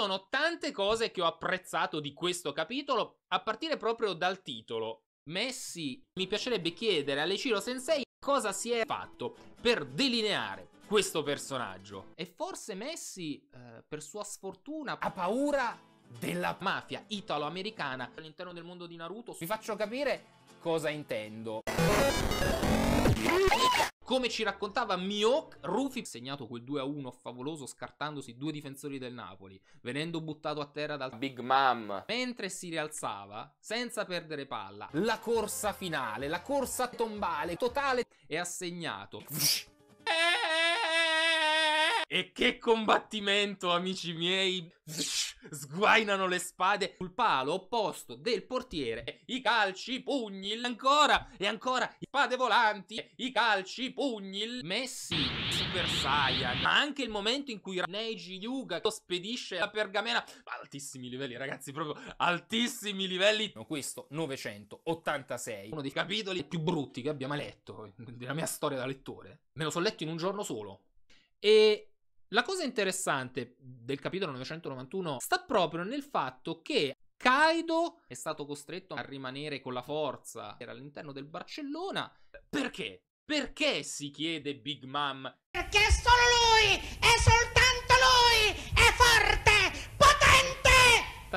sono tante cose che ho apprezzato di questo capitolo, a partire proprio dal titolo. Messi, mi piacerebbe chiedere alle Lechiro Sensei cosa si è fatto per delineare questo personaggio. E forse Messi, eh, per sua sfortuna, ha paura della mafia italo-americana all'interno del mondo di Naruto. Vi faccio capire cosa intendo. Come ci raccontava Miok, Rufi segnato quel 2-1 favoloso scartandosi due difensori del Napoli, venendo buttato a terra dal Big Mom. Mentre si rialzava, senza perdere palla, la corsa finale, la corsa tombale totale, e ha segnato e che combattimento, amici miei! Sguainano le spade sul palo opposto del portiere. I calci, i pugni, ancora e ancora. Spade volanti, i calci, i pugni. Messi, Super Saiyan. Ma anche il momento in cui Neji Yuga spedisce la pergamena. Altissimi livelli, ragazzi, proprio altissimi livelli. Questo 986, uno dei capitoli più brutti che abbia mai letto della mia storia da lettore. Me lo so letto in un giorno solo. E la cosa interessante del capitolo 991 sta proprio nel fatto che Kaido è stato costretto a rimanere con la forza era all'interno del Barcellona. Perché? Perché si chiede Big Mom? Perché è solo lui è soltanto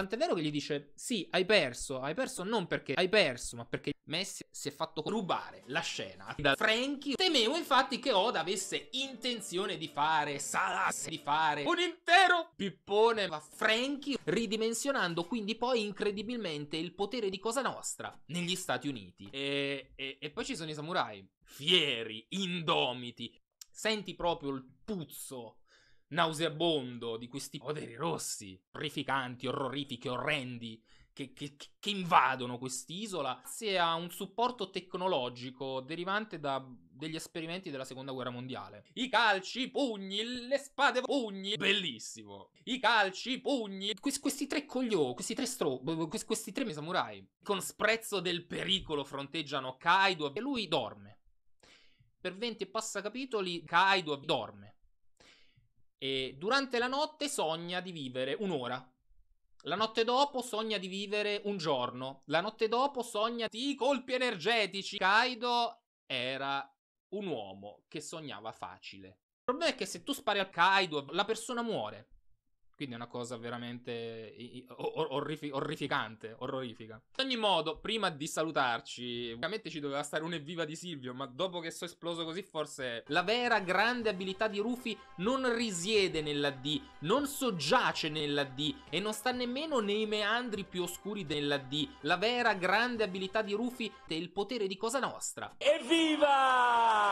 Tant'è vero che gli dice: Sì, hai perso. Hai perso non perché hai perso, ma perché Messi si è fatto rubare la scena da Frankie. Temevo infatti che Oda avesse intenzione di fare Salas, di fare un intero pippone a Frankie, ridimensionando quindi poi incredibilmente il potere di Cosa Nostra negli Stati Uniti. e, e, e poi ci sono i samurai, fieri, indomiti. Senti proprio il puzzo nauseabondo di questi poderi rossi, orrificanti, orrorifiche, orrendi, che, che, che, invadono quest'isola grazie a un supporto tecnologico derivante da degli esperimenti della seconda guerra mondiale. I calci, i pugni, le spade, pugni, bellissimo. I calci, i pugni, questi, questi tre coglioni, questi tre stro, questi tre samurai, con sprezzo del pericolo fronteggiano Kaido e lui dorme. Per 20 e passa capitoli Kaido dorme. E durante la notte sogna di vivere un'ora. La notte dopo sogna di vivere un giorno. La notte dopo sogna di colpi energetici. Kaido era un uomo che sognava facile. Il problema è che se tu spari al Kaido, la persona muore. Quindi è una cosa veramente or- orrifi- orrificante, orrorifica. Ad ogni modo, prima di salutarci, ovviamente ci doveva stare un evviva di Silvio, ma dopo che sono esploso così, forse la vera grande abilità di Rufy non risiede nella D, non soggiace nella D e non sta nemmeno nei meandri più oscuri della D. La vera grande abilità di Rufy è il potere di Cosa Nostra. Evviva!